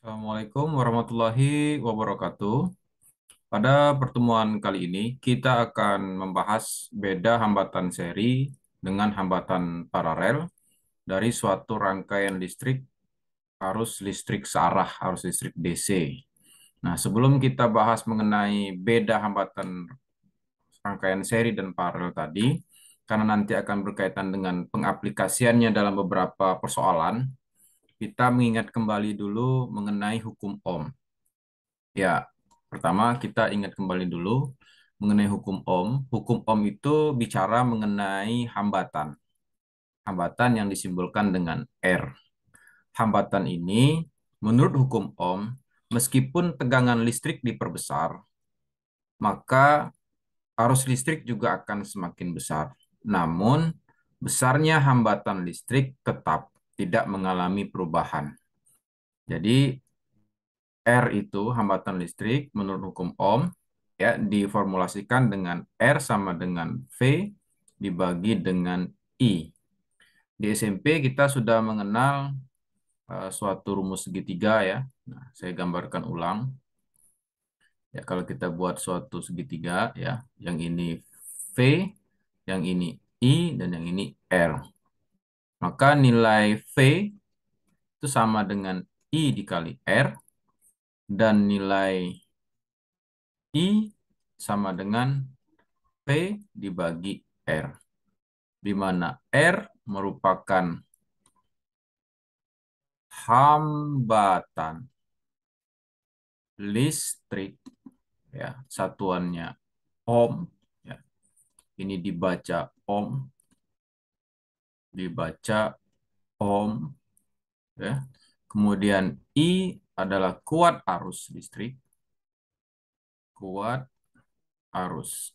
Assalamualaikum warahmatullahi wabarakatuh. Pada pertemuan kali ini, kita akan membahas beda hambatan seri dengan hambatan paralel dari suatu rangkaian listrik arus listrik searah, arus listrik DC. Nah, sebelum kita bahas mengenai beda hambatan rangkaian seri dan paralel tadi, karena nanti akan berkaitan dengan pengaplikasiannya dalam beberapa persoalan, kita mengingat kembali dulu mengenai hukum Ohm. Ya, pertama kita ingat kembali dulu mengenai hukum Ohm. Hukum Ohm itu bicara mengenai hambatan. Hambatan yang disimbolkan dengan R. Hambatan ini, menurut hukum Ohm, meskipun tegangan listrik diperbesar, maka arus listrik juga akan semakin besar. Namun, besarnya hambatan listrik tetap tidak mengalami perubahan. Jadi R itu hambatan listrik menurut hukum Ohm ya diformulasikan dengan R sama dengan V dibagi dengan I. Di SMP kita sudah mengenal uh, suatu rumus segitiga ya. Nah, saya gambarkan ulang. Ya, kalau kita buat suatu segitiga ya, yang ini V, yang ini I dan yang ini R. Maka nilai V itu sama dengan I dikali R, dan nilai I sama dengan P dibagi R, di mana R merupakan hambatan listrik ya satuannya ohm ya ini dibaca ohm dibaca ohm ya. Kemudian I adalah kuat arus listrik. Kuat arus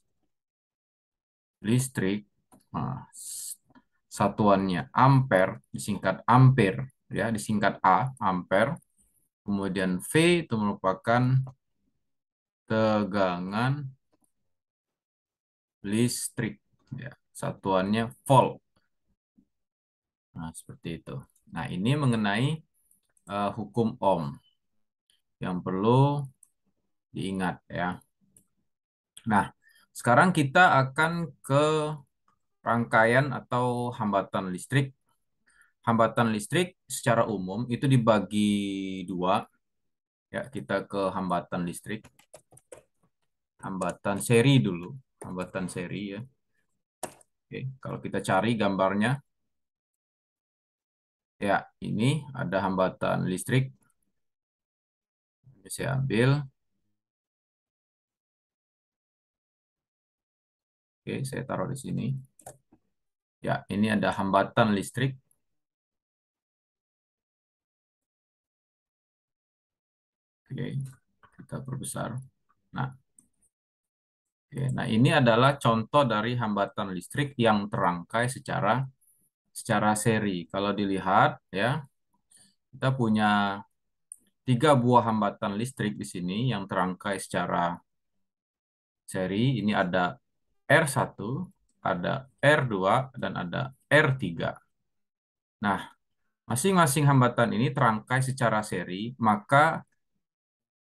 listrik. Nah, satuannya ampere, disingkat ampere ya, disingkat A, ampere. Kemudian V itu merupakan tegangan listrik ya. Satuannya volt Nah, seperti itu. Nah, ini mengenai uh, hukum Ohm yang perlu diingat ya. Nah, sekarang kita akan ke rangkaian atau hambatan listrik. Hambatan listrik secara umum itu dibagi dua. Ya, kita ke hambatan listrik. Hambatan seri dulu. Hambatan seri ya. Oke, kalau kita cari gambarnya. Ya, ini ada hambatan listrik. Ini saya ambil. Oke, saya taruh di sini. Ya, ini ada hambatan listrik. Oke, kita perbesar. Nah, oke, nah ini adalah contoh dari hambatan listrik yang terangkai secara secara seri. Kalau dilihat ya, kita punya tiga buah hambatan listrik di sini yang terangkai secara seri. Ini ada R1, ada R2, dan ada R3. Nah, masing-masing hambatan ini terangkai secara seri, maka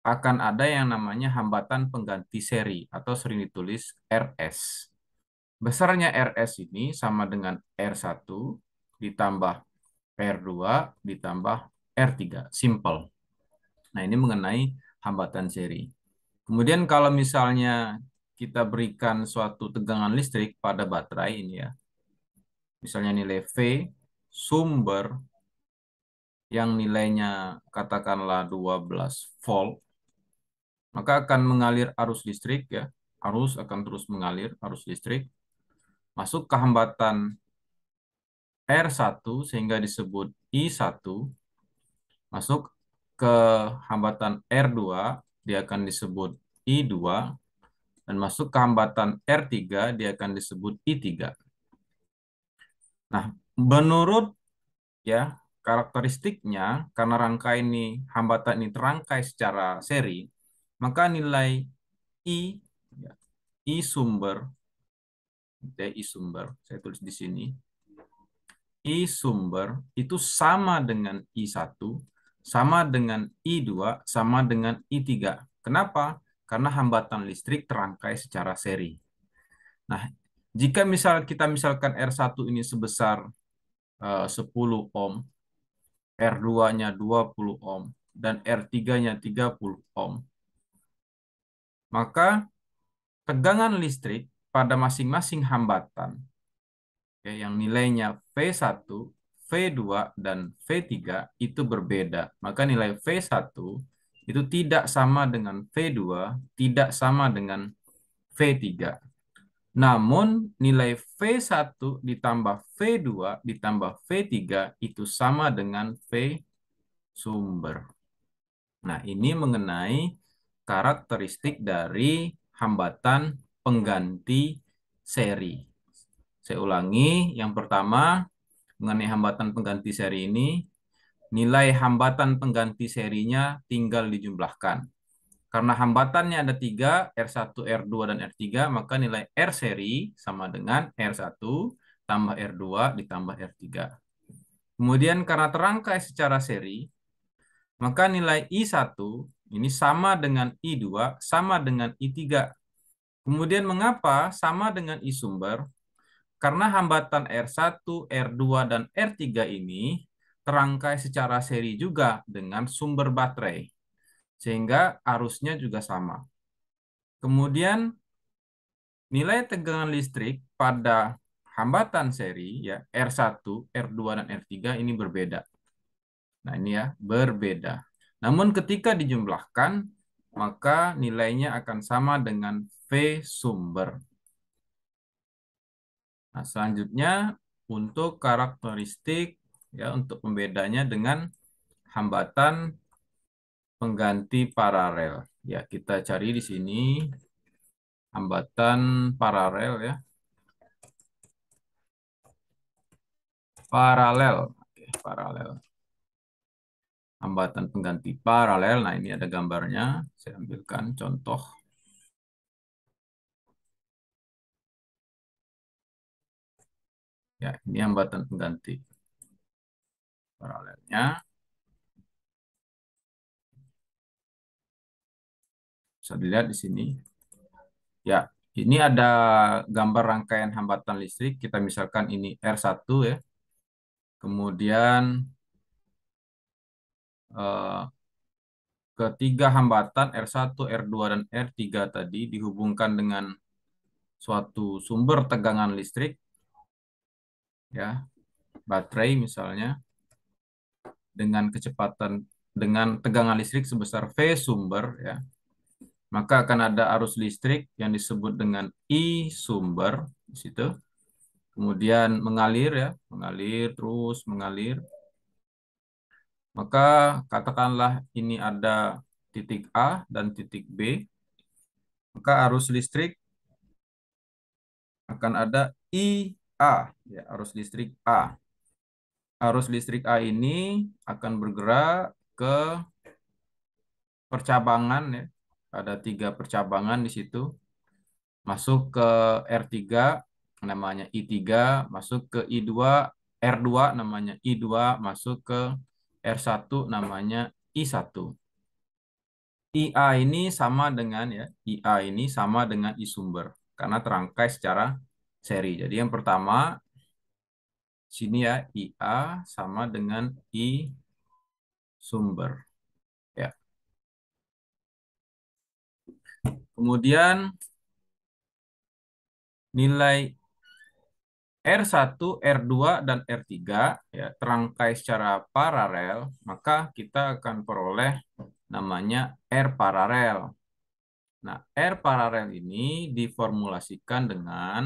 akan ada yang namanya hambatan pengganti seri atau sering ditulis RS. Besarnya RS ini sama dengan R1 ditambah R2 ditambah R3. Simple. Nah, ini mengenai hambatan seri. Kemudian kalau misalnya kita berikan suatu tegangan listrik pada baterai ini ya. Misalnya nilai V sumber yang nilainya katakanlah 12 volt maka akan mengalir arus listrik ya. Arus akan terus mengalir arus listrik masuk ke hambatan R1 sehingga disebut I1, masuk ke hambatan R2, dia akan disebut I2, dan masuk ke hambatan R3, dia akan disebut I3. Nah, menurut ya karakteristiknya, karena rangka ini, hambatan ini terangkai secara seri, maka nilai I, ya, I sumber TI sumber, saya tulis di sini. I sumber itu sama dengan I1, sama dengan I2, sama dengan I3. Kenapa? Karena hambatan listrik terangkai secara seri. Nah, jika misal kita misalkan R1 ini sebesar eh, uh, 10 ohm, R2-nya 20 ohm, dan R3-nya 30 ohm, maka tegangan listrik pada masing-masing hambatan okay, yang nilainya V1, V2, dan V3 itu berbeda. Maka nilai V1 itu tidak sama dengan V2, tidak sama dengan V3. Namun nilai V1 ditambah V2 ditambah V3 itu sama dengan V sumber. Nah ini mengenai karakteristik dari hambatan pengganti seri. Saya ulangi, yang pertama mengenai hambatan pengganti seri ini, nilai hambatan pengganti serinya tinggal dijumlahkan. Karena hambatannya ada tiga, R1, R2, dan R3, maka nilai R seri sama dengan R1 tambah R2 ditambah R3. Kemudian karena terangkai secara seri, maka nilai I1 ini sama dengan I2, sama dengan I3. Kemudian mengapa sama dengan I sumber? Karena hambatan R1, R2, dan R3 ini terangkai secara seri juga dengan sumber baterai. Sehingga arusnya juga sama. Kemudian nilai tegangan listrik pada hambatan seri ya R1, R2 dan R3 ini berbeda. Nah, ini ya, berbeda. Namun ketika dijumlahkan maka nilainya akan sama dengan V. Sumber. Nah, selanjutnya untuk karakteristik ya untuk pembedanya dengan hambatan pengganti paralel. Ya, kita cari di sini hambatan paralel ya. Paralel. Oke, paralel hambatan pengganti paralel. Nah, ini ada gambarnya. Saya ambilkan contoh. Ya, ini hambatan pengganti. Paralelnya. Bisa dilihat di sini. Ya, ini ada gambar rangkaian hambatan listrik. Kita misalkan ini R1 ya. Kemudian eh, ketiga hambatan R1, R2, dan R3 tadi dihubungkan dengan suatu sumber tegangan listrik ya baterai misalnya dengan kecepatan dengan tegangan listrik sebesar V sumber ya maka akan ada arus listrik yang disebut dengan I sumber di situ kemudian mengalir ya mengalir terus mengalir maka katakanlah ini ada titik A dan titik B maka arus listrik akan ada I A. Ya, arus listrik A. Arus listrik A ini akan bergerak ke percabangan ya. Ada tiga percabangan di situ. Masuk ke R3 namanya I3, masuk ke I2, R2 namanya I2, masuk ke R1 namanya I1. IA ini sama dengan ya, IA ini sama dengan I sumber karena terangkai secara seri. Jadi yang pertama sini ya IA sama dengan I sumber. Ya. Kemudian nilai R1, R2, dan R3 ya, terangkai secara paralel, maka kita akan peroleh namanya R paralel. Nah, R paralel ini diformulasikan dengan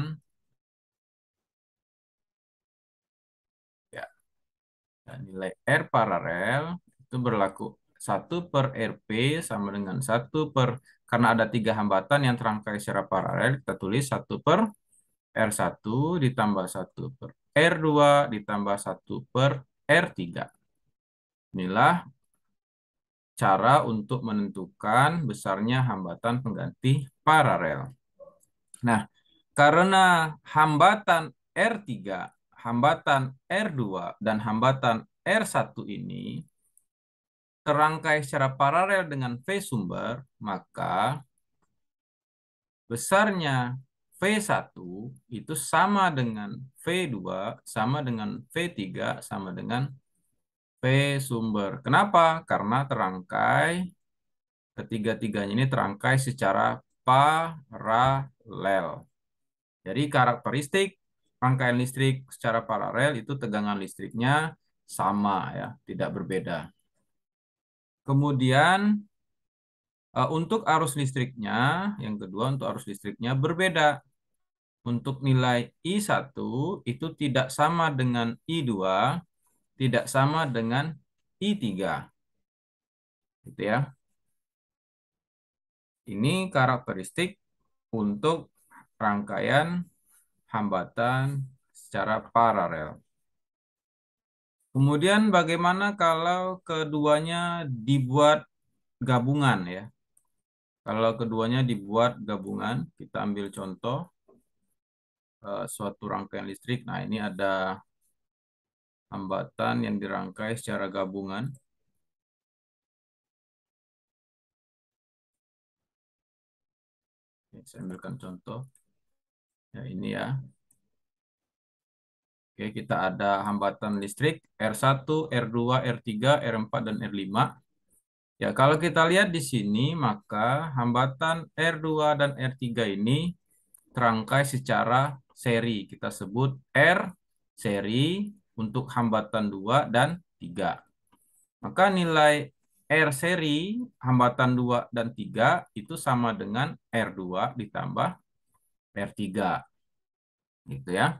Nah, nilai R paralel itu berlaku 1 per RP sama dengan 1 per, karena ada tiga hambatan yang terangkai secara paralel, kita tulis 1 per R1 ditambah 1 per R2 ditambah 1 per R3. Inilah cara untuk menentukan besarnya hambatan pengganti paralel. Nah, karena hambatan R3 hambatan R2 dan hambatan R1 ini terangkai secara paralel dengan V sumber, maka besarnya V1 itu sama dengan V2, sama dengan V3, sama dengan V sumber. Kenapa? Karena terangkai, ketiga-tiganya ini terangkai secara paralel. Jadi karakteristik rangkaian listrik secara paralel itu tegangan listriknya sama ya, tidak berbeda. Kemudian e, untuk arus listriknya, yang kedua untuk arus listriknya berbeda. Untuk nilai I1 itu tidak sama dengan I2, tidak sama dengan I3. Gitu ya. Ini karakteristik untuk rangkaian hambatan secara paralel. Kemudian bagaimana kalau keduanya dibuat gabungan ya? Kalau keduanya dibuat gabungan, kita ambil contoh eh, suatu rangkaian listrik. Nah, ini ada hambatan yang dirangkai secara gabungan. saya ambilkan contoh. Ya, ini ya. Oke, kita ada hambatan listrik R1, R2, R3, R4, dan R5. Ya, kalau kita lihat di sini, maka hambatan R2 dan R3 ini terangkai secara seri. Kita sebut R seri untuk hambatan 2 dan 3. Maka nilai R seri hambatan 2 dan 3 itu sama dengan R2 ditambah per 3. Gitu ya.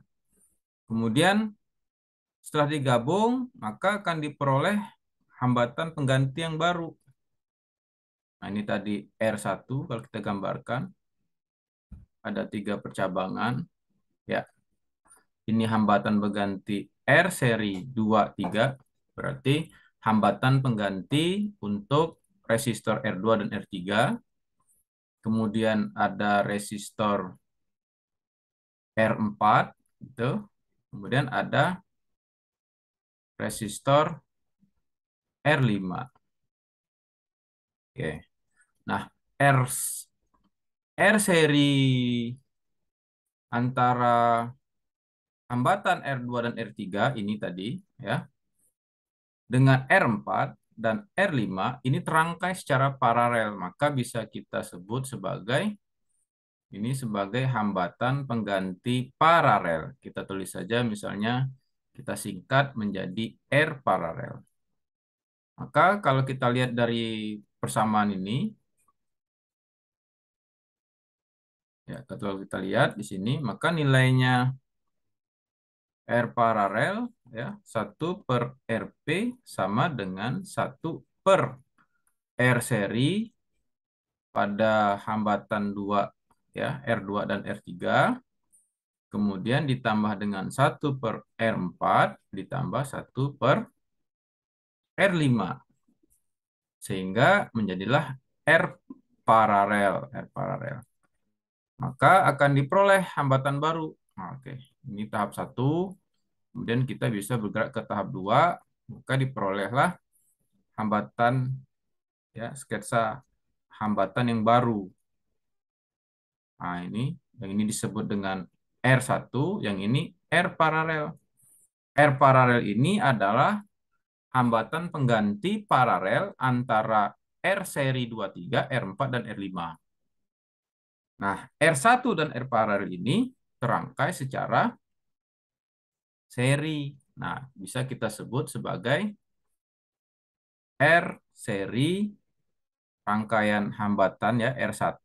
Kemudian setelah digabung, maka akan diperoleh hambatan pengganti yang baru. Nah, ini tadi R1 kalau kita gambarkan. Ada tiga percabangan. Ya, Ini hambatan pengganti R seri 2, 3. Berarti hambatan pengganti untuk resistor R2 dan R3. Kemudian ada resistor R4 itu. Kemudian ada resistor R5. Oke. Nah, R R seri antara hambatan R2 dan R3 ini tadi ya dengan R4 dan R5 ini terangkai secara paralel maka bisa kita sebut sebagai ini sebagai hambatan pengganti paralel. Kita tulis saja misalnya kita singkat menjadi R paralel. Maka kalau kita lihat dari persamaan ini, ya kalau kita lihat di sini, maka nilainya R paralel ya 1 per RP sama dengan 1 per R seri pada hambatan 2 ya R2 dan R3. Kemudian ditambah dengan 1 per R4 ditambah 1 per R5. Sehingga menjadilah R paralel. R paralel. Maka akan diperoleh hambatan baru. Nah, oke, ini tahap 1. Kemudian kita bisa bergerak ke tahap 2. Maka diperolehlah hambatan, ya sketsa hambatan yang baru Nah, ini yang ini disebut dengan R1, yang ini R paralel. R paralel ini adalah hambatan pengganti paralel antara R seri 23, R4, dan R5. Nah, R1 dan R paralel ini terangkai secara seri. Nah, bisa kita sebut sebagai R seri rangkaian hambatan ya R1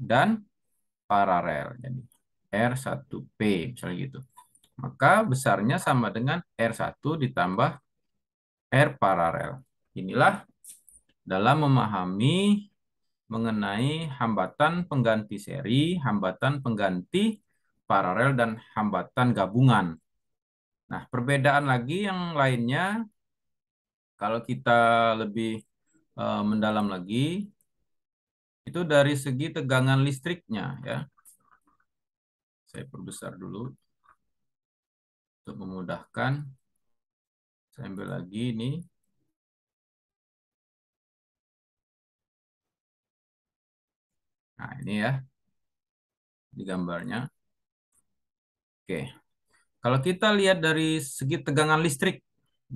dan paralel. Jadi R1P, misalnya gitu. Maka besarnya sama dengan R1 ditambah R paralel. Inilah dalam memahami mengenai hambatan pengganti seri, hambatan pengganti paralel, dan hambatan gabungan. Nah, perbedaan lagi yang lainnya, kalau kita lebih eh, mendalam lagi, itu dari segi tegangan listriknya ya. Saya perbesar dulu untuk memudahkan. Saya ambil lagi ini. Nah, ini ya. Di gambarnya. Oke. Kalau kita lihat dari segi tegangan listrik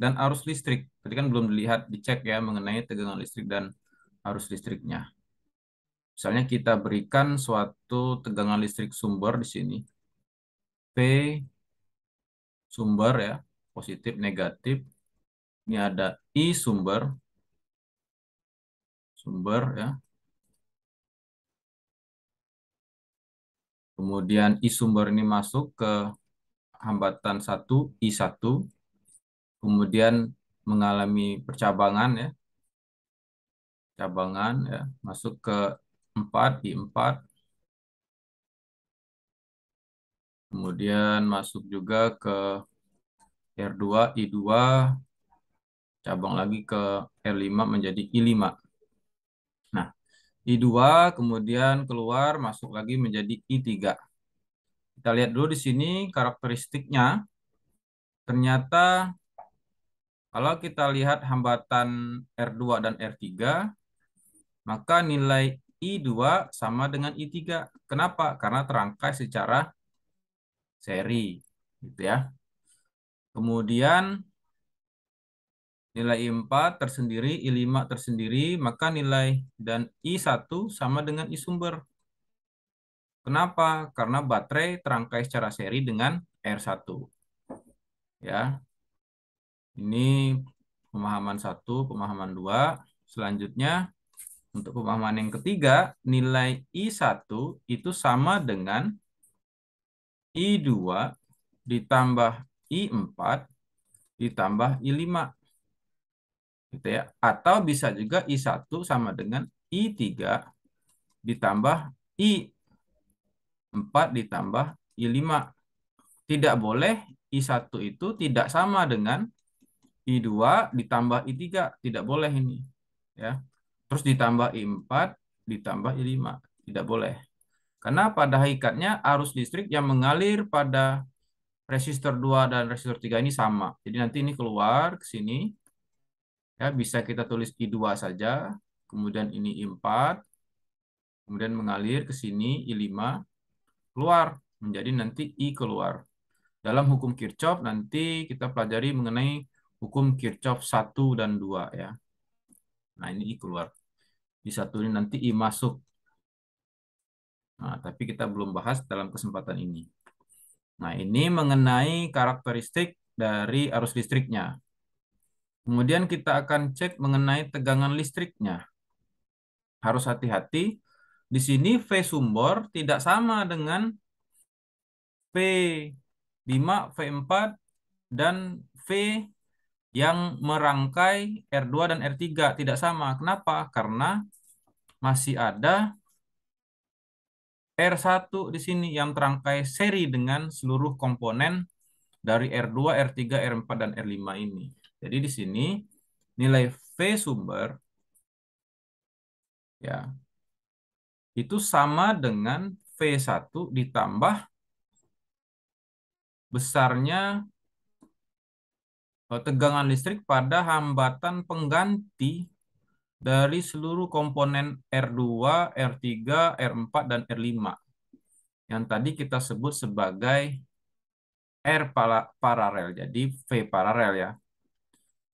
dan arus listrik, tadi kan belum dilihat dicek ya mengenai tegangan listrik dan arus listriknya. Misalnya kita berikan suatu tegangan listrik sumber di sini. P sumber ya, positif, negatif. Ini ada I sumber. Sumber ya. Kemudian I sumber ini masuk ke hambatan 1, I1. Kemudian mengalami percabangan ya. Cabangan ya, masuk ke 4 di 4. Kemudian masuk juga ke R2, I2, cabang lagi ke R5 menjadi I5. Nah, I2 kemudian keluar masuk lagi menjadi I3. Kita lihat dulu di sini karakteristiknya. Ternyata kalau kita lihat hambatan R2 dan R3, maka nilai I2 sama dengan I3. Kenapa? Karena terangkai secara seri. Gitu ya. Kemudian nilai I4 tersendiri, I5 tersendiri, maka nilai dan I1 sama dengan I sumber. Kenapa? Karena baterai terangkai secara seri dengan R1. Ya. Ini pemahaman satu, pemahaman dua. Selanjutnya, untuk pemahaman yang ketiga, nilai I1 itu sama dengan I2 ditambah I4 ditambah I5. Gitu ya. Atau bisa juga I1 sama dengan I3 ditambah I4 ditambah I5. Tidak boleh I1 itu tidak sama dengan I2 ditambah I3. Tidak boleh ini. Ya. Terus ditambah I4, ditambah I5. Tidak boleh. Karena pada hakikatnya arus listrik yang mengalir pada resistor 2 dan resistor 3 ini sama. Jadi nanti ini keluar ke sini. Ya, bisa kita tulis I2 saja. Kemudian ini I4. Kemudian mengalir ke sini I5. Keluar. Menjadi nanti I keluar. Dalam hukum Kirchhoff nanti kita pelajari mengenai hukum Kirchhoff 1 dan 2 ya. Nah, ini I keluar disatuin nanti i masuk. Nah, tapi kita belum bahas dalam kesempatan ini. Nah, ini mengenai karakteristik dari arus listriknya. Kemudian kita akan cek mengenai tegangan listriknya. Harus hati-hati. Di sini V sumber tidak sama dengan v 5 V4, dan V yang merangkai R2 dan R3 tidak sama. Kenapa? Karena masih ada R1 di sini yang terangkai seri dengan seluruh komponen dari R2, R3, R4, dan R5 ini. Jadi di sini nilai V sumber ya itu sama dengan V1 ditambah besarnya Eh, tegangan listrik pada hambatan pengganti dari seluruh komponen R2, R3, R4, dan R5 yang tadi kita sebut sebagai R paralel, jadi V paralel ya.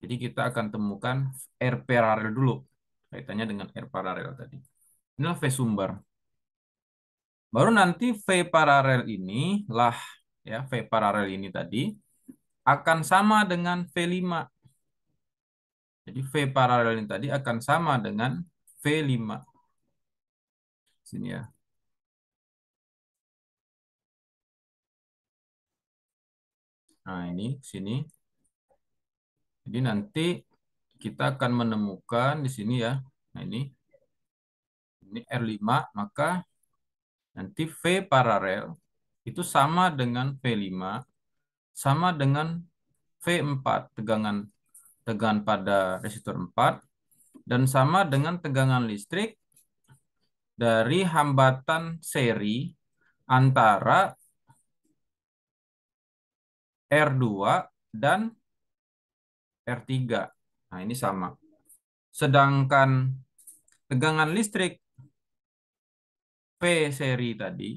Jadi kita akan temukan R paralel dulu, kaitannya dengan R paralel tadi. Inilah V sumber. Baru nanti V paralel ini lah, ya V paralel ini tadi, akan sama dengan V5. Jadi V paralel ini tadi akan sama dengan V5. Sini ya. Nah, ini sini. Jadi nanti kita akan menemukan di sini ya. Nah, ini. Ini R5, maka nanti V paralel itu sama dengan V5 sama dengan V4 tegangan tegangan pada resistor 4 dan sama dengan tegangan listrik dari hambatan seri antara R2 dan R3. Nah, ini sama. Sedangkan tegangan listrik V seri tadi,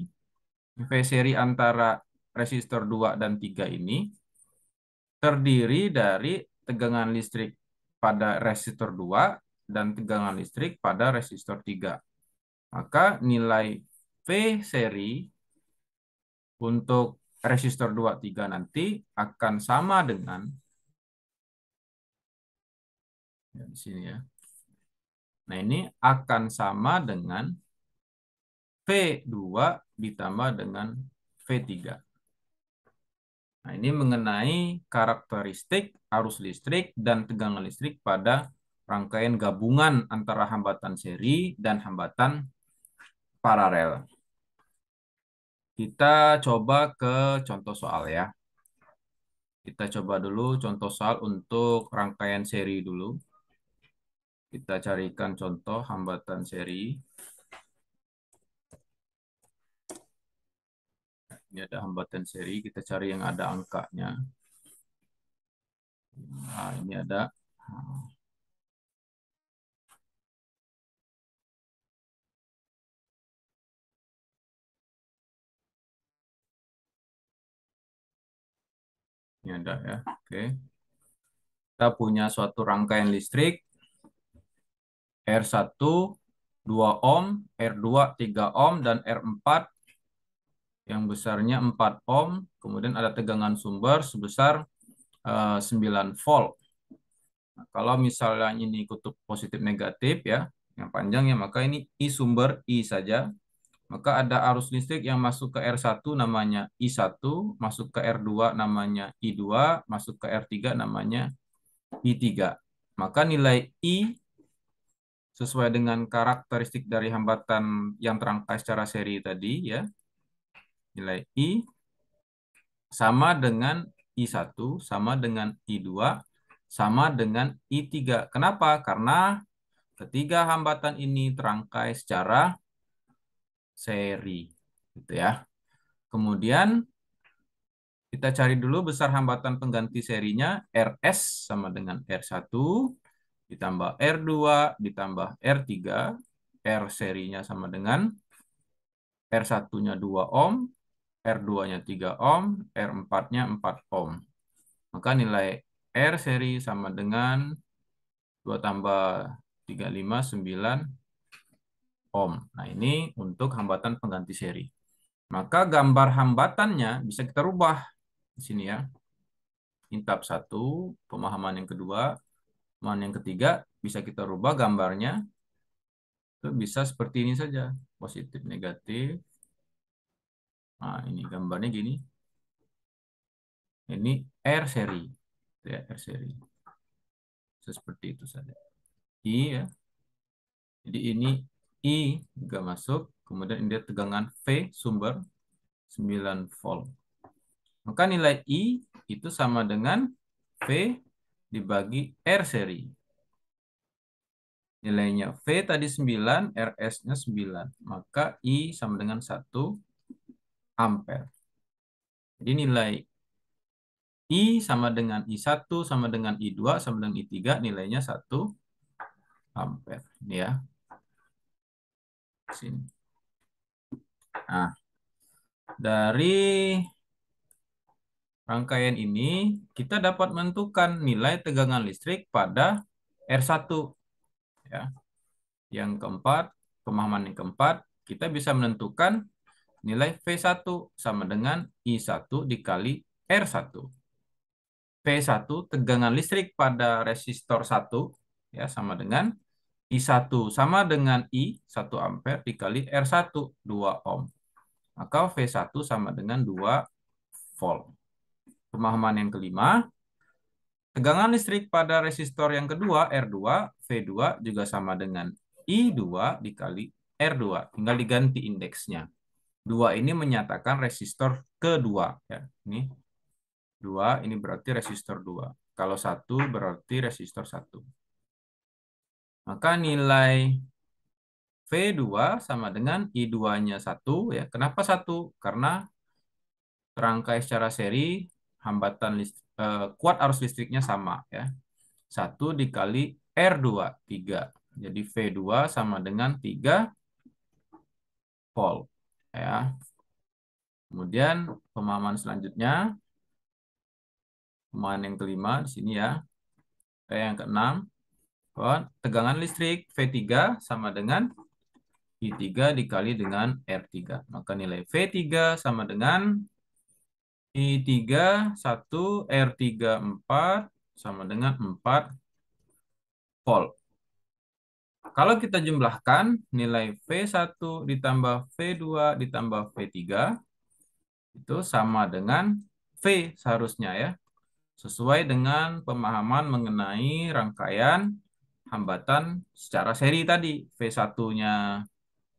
V seri antara resistor 2 dan 3 ini terdiri dari tegangan listrik pada resistor 2 dan tegangan listrik pada resistor 3. Maka nilai V seri untuk resistor 2, 3 nanti akan sama dengan ya, di sini ya. Nah, ini akan sama dengan V2 ditambah dengan V3. Nah, ini mengenai karakteristik arus listrik dan tegangan listrik pada rangkaian gabungan antara hambatan seri dan hambatan paralel. Kita coba ke contoh soal ya. Kita coba dulu contoh soal untuk rangkaian seri dulu. Kita carikan contoh hambatan seri. Ini ada hambatan seri, kita cari yang ada angkanya. Nah, ini ada Ini ada ya. Oke. Kita punya suatu rangkaian listrik R1 2 ohm, R2 3 ohm dan R4 yang besarnya 4 ohm, kemudian ada tegangan sumber sebesar uh, eh, 9 volt. Nah, kalau misalnya ini kutub positif negatif ya, yang panjang ya, maka ini I sumber I saja. Maka ada arus listrik yang masuk ke R1 namanya I1, masuk ke R2 namanya I2, masuk ke R3 namanya I3. Maka nilai I sesuai dengan karakteristik dari hambatan yang terangkai secara seri tadi ya nilai I sama dengan I1, sama dengan I2, sama dengan I3. Kenapa? Karena ketiga hambatan ini terangkai secara seri. Gitu ya. Kemudian kita cari dulu besar hambatan pengganti serinya RS sama dengan R1 ditambah R2 ditambah R3 R serinya sama dengan R1-nya 2 ohm R2-nya 3 ohm, R4-nya 4 ohm. Maka nilai R seri sama dengan 2 tambah 35, 9 ohm. Nah, ini untuk hambatan pengganti seri. Maka gambar hambatannya bisa kita rubah di sini ya. Intap satu, pemahaman yang kedua, pemahaman yang ketiga, bisa kita rubah gambarnya. Itu bisa seperti ini saja, positif, negatif, Nah, ini gambarnya gini. Ini R seri. Gitu ya, R seri. So, seperti itu saja. I ya. Jadi ini I juga masuk. Kemudian ini dia tegangan V sumber 9 volt. Maka nilai I itu sama dengan V dibagi R seri. Nilainya V tadi 9, RS-nya 9. Maka I sama dengan 1 ampere. Jadi nilai I sama dengan I1 sama dengan I2 sama dengan I3 nilainya 1 ampere. Ini ya. Sini. Nah, dari rangkaian ini kita dapat menentukan nilai tegangan listrik pada R1. Ya. Yang keempat, pemahaman yang keempat, kita bisa menentukan nilai V1 sama dengan I1 dikali R1. P1 tegangan listrik pada resistor 1 ya sama dengan I1 sama dengan I 1 ampere dikali R1 2 ohm. Maka V1 sama dengan 2 volt. Pemahaman yang kelima, tegangan listrik pada resistor yang kedua R2, V2 juga sama dengan I2 dikali R2. Tinggal diganti indeksnya. Dua ini menyatakan resistor kedua. Ya, ini dua, ini berarti resistor dua. Kalau satu berarti resistor satu. Maka nilai V2 sama dengan I2-nya 1. Ya. Kenapa 1? Karena terangkai secara seri, hambatan list, eh, kuat arus listriknya sama. ya 1 dikali R2, 3. Jadi V2 sama dengan 3 volt ya. Kemudian pemahaman selanjutnya pemahaman yang kelima di sini ya. Eh, yang keenam tegangan listrik V3 sama dengan I3 dikali dengan R3. Maka nilai V3 sama dengan I3 1 R3 4 sama dengan 4 volt. Kalau kita jumlahkan nilai V1 ditambah V2 ditambah V3 itu sama dengan V seharusnya ya. Sesuai dengan pemahaman mengenai rangkaian hambatan secara seri tadi. V1-nya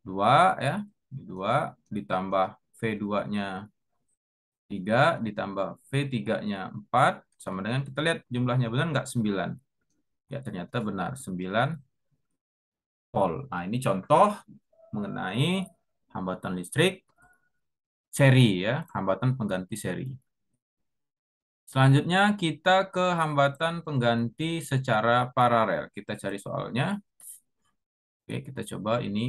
2 ya, 2 ditambah V2-nya 3 ditambah V3-nya 4 sama dengan kita lihat jumlahnya benar nggak? 9. Ya ternyata benar 9 volt. Nah, ini contoh mengenai hambatan listrik seri ya, hambatan pengganti seri. Selanjutnya kita ke hambatan pengganti secara paralel. Kita cari soalnya. Oke, kita coba ini.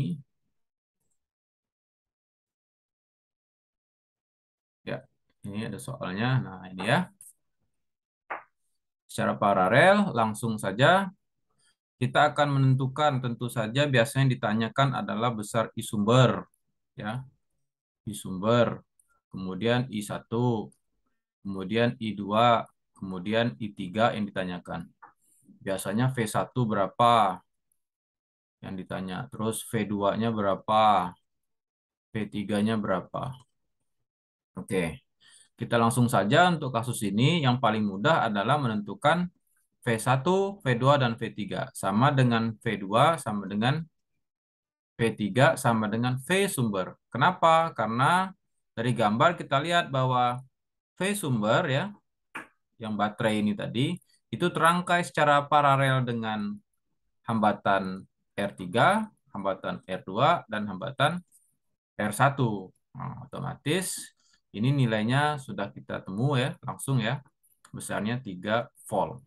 Ya, ini ada soalnya. Nah, ini ya. Secara paralel langsung saja kita akan menentukan tentu saja biasanya yang ditanyakan adalah besar I sumber ya. I sumber, kemudian I1, kemudian I2, kemudian I3 yang ditanyakan. Biasanya V1 berapa yang ditanya. Terus V2-nya berapa? v 3 nya berapa? Oke, kita langsung saja untuk kasus ini yang paling mudah adalah menentukan V1, V2, dan V3. Sama dengan V2, sama dengan V3, sama dengan V sumber. Kenapa? Karena dari gambar kita lihat bahwa V sumber ya, yang baterai ini tadi, itu terangkai secara paralel dengan hambatan R3, hambatan R2, dan hambatan R1. Nah, otomatis ini nilainya sudah kita temu ya, langsung ya, besarnya 3 volt.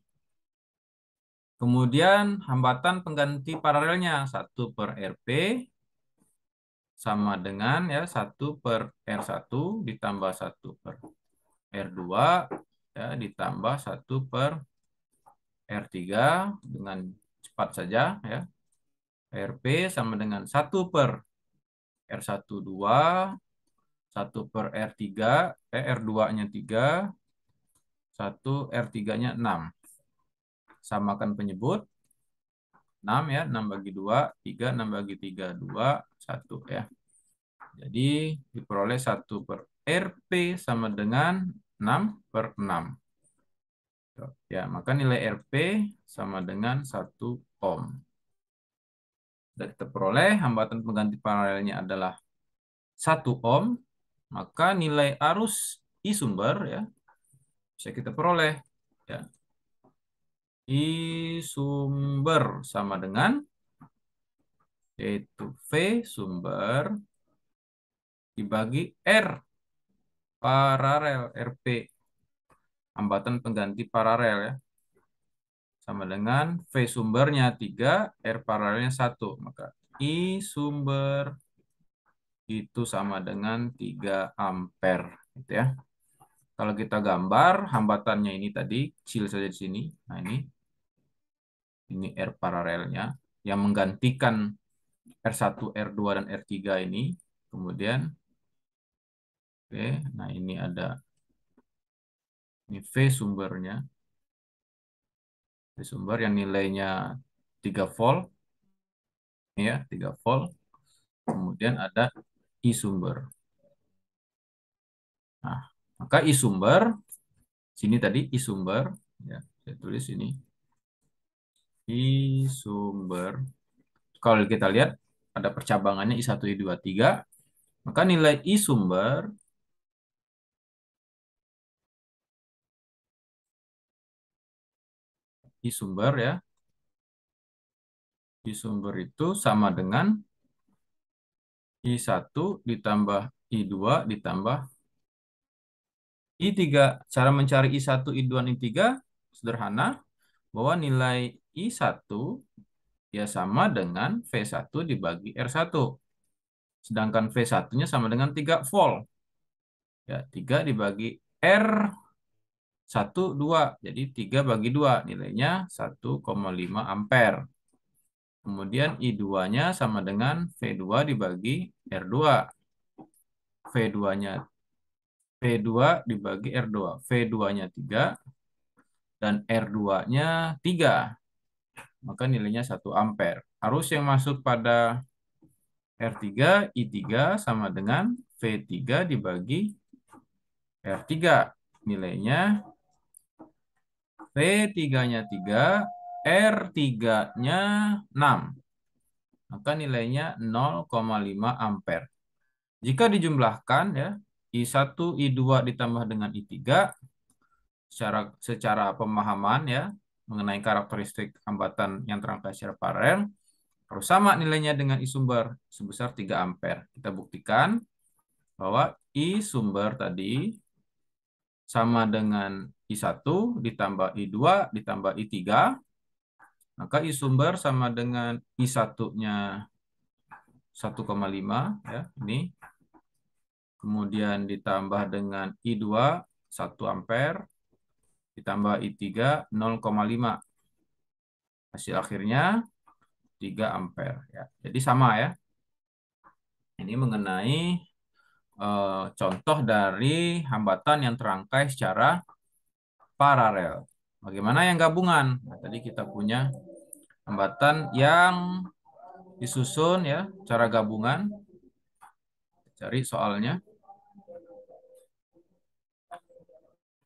Kemudian hambatan pengganti paralelnya 1 per RP sama dengan ya 1 per R1 ditambah 1 per R2 ya, ditambah 1 per R3 dengan cepat saja ya. RP sama dengan 1 per R1 2 1 per R3, eh, R2-nya 3, 1 R3-nya 6 samakan penyebut. 6 ya, 6 bagi 2, 3, 6 bagi 3, 2, 1 ya. Jadi diperoleh 1 per RP sama dengan 6 per 6. Ya, maka nilai RP sama dengan 1 ohm. Dan kita peroleh hambatan pengganti paralelnya adalah 1 ohm, maka nilai arus I sumber ya bisa kita peroleh ya I sumber sama dengan yaitu V sumber dibagi R paralel RP hambatan pengganti paralel ya sama dengan V sumbernya 3 R paralelnya 1 maka I sumber itu sama dengan 3 ampere gitu ya kalau kita gambar hambatannya ini tadi kecil saja di sini nah ini ini R paralelnya, yang menggantikan R1, R2, dan R3 ini. Kemudian, oke, okay, nah ini ada ini V sumbernya. V sumber yang nilainya 3 volt. Ya, 3 volt. Kemudian ada I sumber. Nah, maka I sumber, sini tadi I sumber, ya, saya tulis ini I sumber. Kalau kita lihat ada percabangannya I1, I2, I3, maka nilai I sumber I sumber ya. I sumber itu sama dengan I1 ditambah I2 ditambah I3. Cara mencari I1, I2, dan I3 sederhana bahwa nilai I1 ya sama dengan V1 dibagi R1. Sedangkan V1-nya sama dengan 3 volt. Ya, 3 dibagi R1, 2. Jadi 3 bagi 2, nilainya 1,5 ampere. Kemudian I2-nya sama dengan V2 dibagi R2. V2-nya V2 dibagi R2. V2-nya 3, dan R2-nya 3. Maka nilainya 1 ampere. Arus yang masuk pada R3, I3 sama dengan V3 dibagi R3. Nilainya V3-nya 3, R3-nya 6 maka nilainya 0,5 ampere. Jika dijumlahkan ya, I1, I2 ditambah dengan I3 secara secara pemahaman ya mengenai karakteristik hambatan yang terangkai secara paralel harus sama nilainya dengan I sumber sebesar 3 ampere. Kita buktikan bahwa I sumber tadi sama dengan I1 ditambah I2 ditambah I3. Maka I sumber sama dengan I1-nya 1,5 ya, ini. Kemudian ditambah dengan I2 1 ampere ditambah I3 0,5. Hasil akhirnya 3 ampere. Ya. Jadi sama ya. Ini mengenai eh, contoh dari hambatan yang terangkai secara paralel. Bagaimana yang gabungan? Nah, tadi kita punya hambatan yang disusun ya, cara gabungan. Cari soalnya.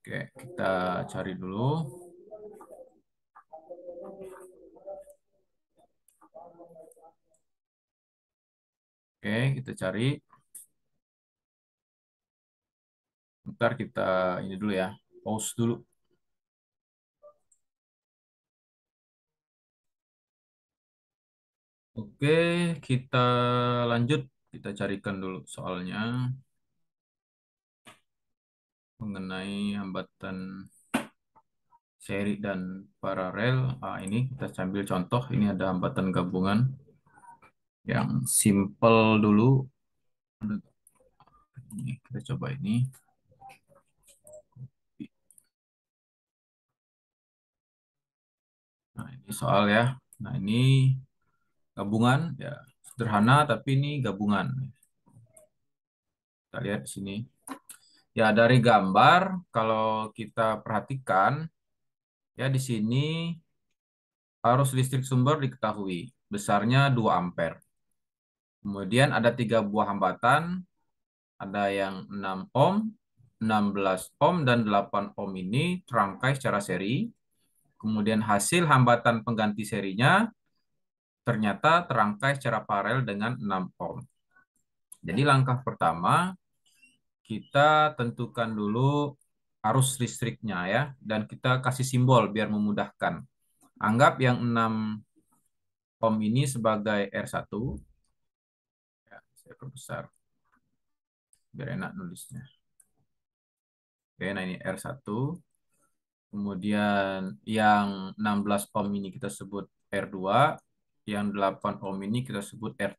Oke, kita cari dulu. Oke, kita cari. Bentar kita ini dulu ya, pause dulu. Oke, kita lanjut. Kita carikan dulu soalnya mengenai hambatan seri dan paralel ah, ini kita ambil contoh ini ada hambatan gabungan yang simple dulu ini kita coba ini nah ini soal ya nah ini gabungan ya sederhana tapi ini gabungan kita lihat sini Ya, dari gambar kalau kita perhatikan ya di sini arus listrik sumber diketahui besarnya 2 ampere. Kemudian ada tiga buah hambatan, ada yang 6 ohm, 16 ohm dan 8 ohm ini terangkai secara seri. Kemudian hasil hambatan pengganti serinya ternyata terangkai secara paralel dengan 6 ohm. Jadi langkah pertama kita tentukan dulu arus listriknya ya dan kita kasih simbol biar memudahkan. Anggap yang 6 ohm ini sebagai R1. Ya, saya perbesar biar enak nulisnya. Oke, nah ini R1. Kemudian yang 16 ohm ini kita sebut R2, yang 8 ohm ini kita sebut R3.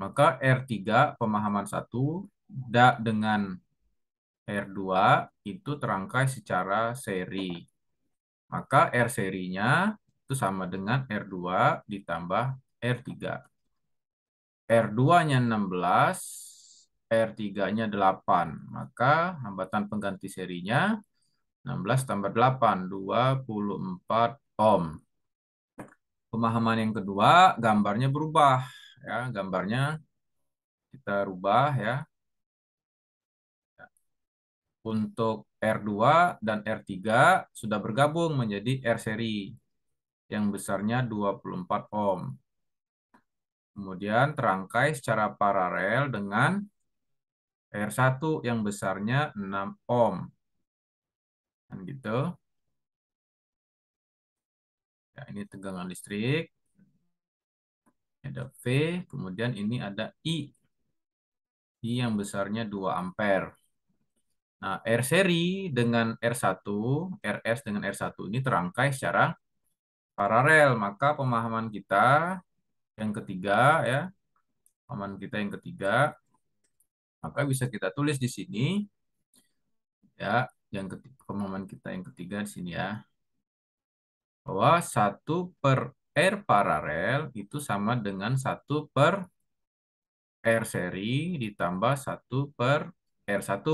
Maka R3 pemahaman 1 da dengan R2 itu terangkai secara seri. Maka R serinya itu sama dengan R2 ditambah R3. R2-nya 16, R3-nya 8. Maka hambatan pengganti serinya 16 tambah 8, 24 ohm. Pemahaman yang kedua, gambarnya berubah ya gambarnya kita rubah ya. Untuk R2 dan R3 sudah bergabung menjadi R seri yang besarnya 24 ohm. Kemudian terangkai secara paralel dengan R1 yang besarnya 6 ohm. Dan gitu. Ya, ini tegangan listrik ada V, kemudian ini ada I. I yang besarnya 2 ampere. Nah, R seri dengan R1, RS dengan R1 ini terangkai secara paralel. Maka pemahaman kita yang ketiga ya, pemahaman kita yang ketiga, maka bisa kita tulis di sini ya, yang ketiga, pemahaman kita yang ketiga di sini ya, bahwa 1 per R paralel itu sama dengan 1 per R seri ditambah 1 per R1.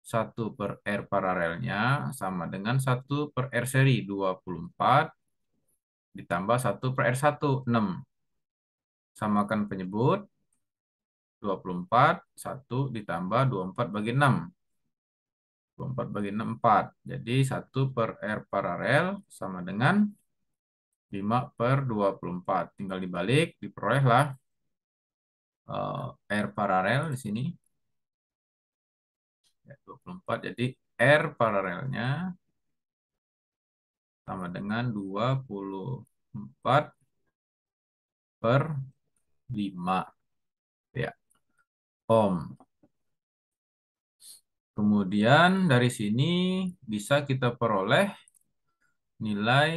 1 per R paralelnya sama dengan 1 per R seri 24 ditambah 1 per R1, 6. Samakan penyebut, 24, 1 ditambah 24 bagi 6. 24 bagi 6, 4. Jadi 1 per R paralel sama dengan 5 per 24. Tinggal dibalik, diperolehlah uh, R paralel di sini. 24, ya, jadi R paralelnya sama dengan 24 per 5. Ya, ohm. Kemudian dari sini bisa kita peroleh nilai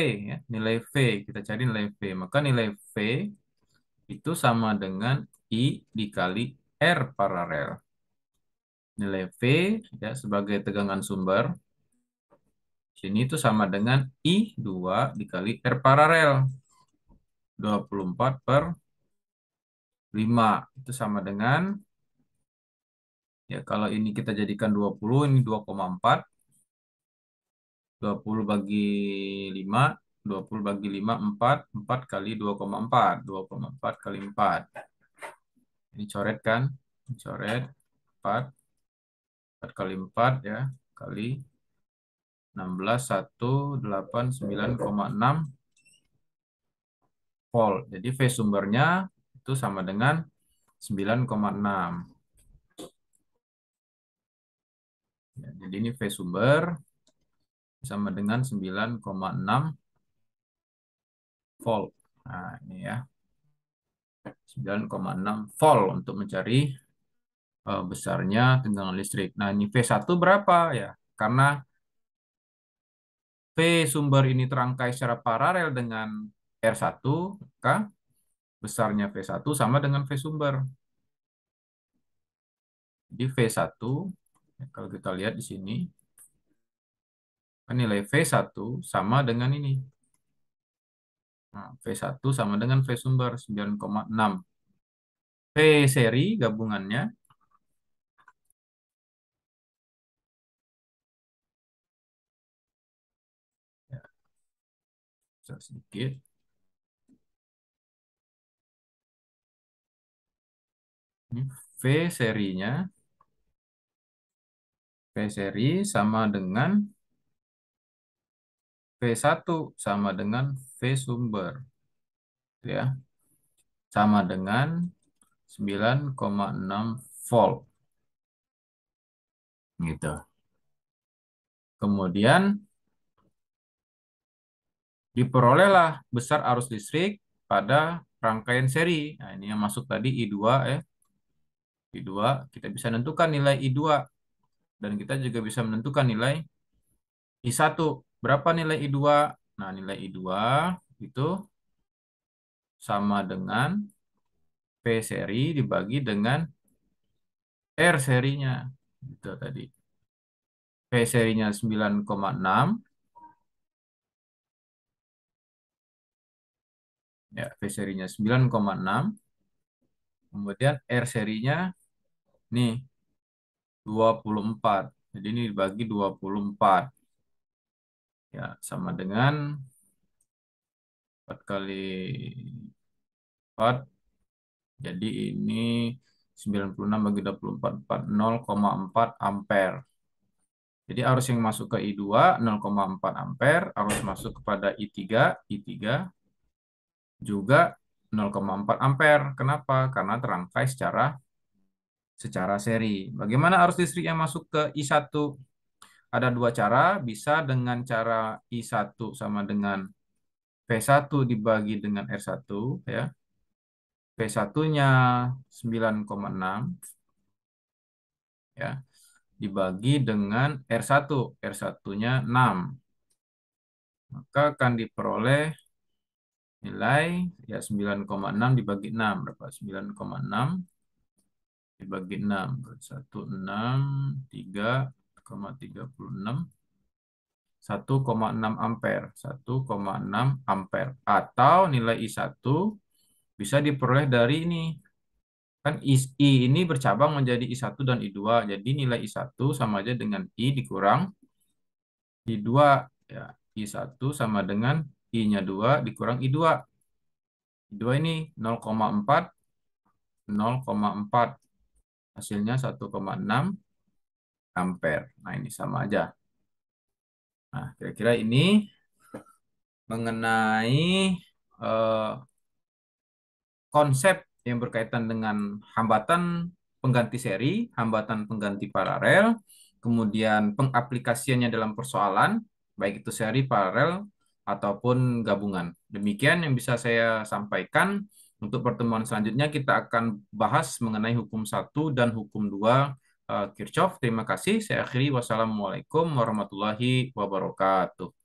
ya, nilai V. Kita cari nilai V. Maka nilai V itu sama dengan I dikali R paralel. Nilai V ya, sebagai tegangan sumber. Sini itu sama dengan I2 dikali R paralel. 24 per 5. Itu sama dengan, ya kalau ini kita jadikan 20, ini 2,4 20 bagi 5, 20 bagi 5, 4, 4 kali 2,4, 2,4 kali 4. Ini coret kan, Ini coret 4, 4 kali 4 ya, kali 16, 1, 8, 9,6 volt. Jadi V sumbernya itu sama dengan 9,6. Ya, jadi ini V sumber, sama dengan 9,6 volt. Nah, ini ya. 9,6 volt untuk mencari uh, besarnya tegangan listrik. Nah, ini V1 berapa ya? Karena P sumber ini terangkai secara paralel dengan R1, maka besarnya V1 sama dengan V sumber. Jadi V1, kalau kita lihat di sini, Kan nilai V1 sama dengan ini. Nah, V1 sama dengan V sumber 9,6. V seri gabungannya ya, sedikit ini V serinya V seri sama dengan V1 sama dengan V sumber. Ya. Sama dengan 9,6 volt. Gitu. Kemudian diperolehlah besar arus listrik pada rangkaian seri. Nah, ini yang masuk tadi I2 ya. I2 kita bisa menentukan nilai I2 dan kita juga bisa menentukan nilai I1 Berapa nilai I2? Nah, nilai I2 itu sama dengan P seri dibagi dengan R serinya. Itu tadi. P serinya 9,6. Ya, P serinya 9,6. Kemudian R serinya nih 24. Jadi ini dibagi 24 ya sama dengan 4 kali 4 jadi ini 96 bagi 24 40,4 ampere jadi arus yang masuk ke I2 0,4 ampere arus masuk kepada I3 I3 juga 0,4 ampere kenapa karena terangkai secara secara seri bagaimana arus listrik yang masuk ke I1 ada dua cara, bisa dengan cara I1 sama dengan V1 dibagi dengan R1 ya. V1-nya 9,6 ya dibagi dengan R1. R1-nya 6. Maka akan diperoleh nilai ya 9,6 dibagi 6 berapa? 9,6 dibagi 6 1 6 3 4,36 1,6 ampere, 1,6 ampere atau nilai I1 bisa diperoleh dari ini. Kan I, I ini bercabang menjadi I1 dan I2. Jadi nilai I1 sama aja dengan I dikurang I2 ya. I1 sama dengan I-nya 2 dikurang I2. I2 ini 0,4 0,4 hasilnya ampere. Nah, ini sama aja. Nah, kira-kira ini mengenai eh, konsep yang berkaitan dengan hambatan pengganti seri, hambatan pengganti paralel, kemudian pengaplikasiannya dalam persoalan, baik itu seri, paralel, ataupun gabungan. Demikian yang bisa saya sampaikan. Untuk pertemuan selanjutnya kita akan bahas mengenai hukum 1 dan hukum 2 Eh, Kirchhoff. Terima kasih. Saya akhiri. Wassalamualaikum warahmatullahi wabarakatuh.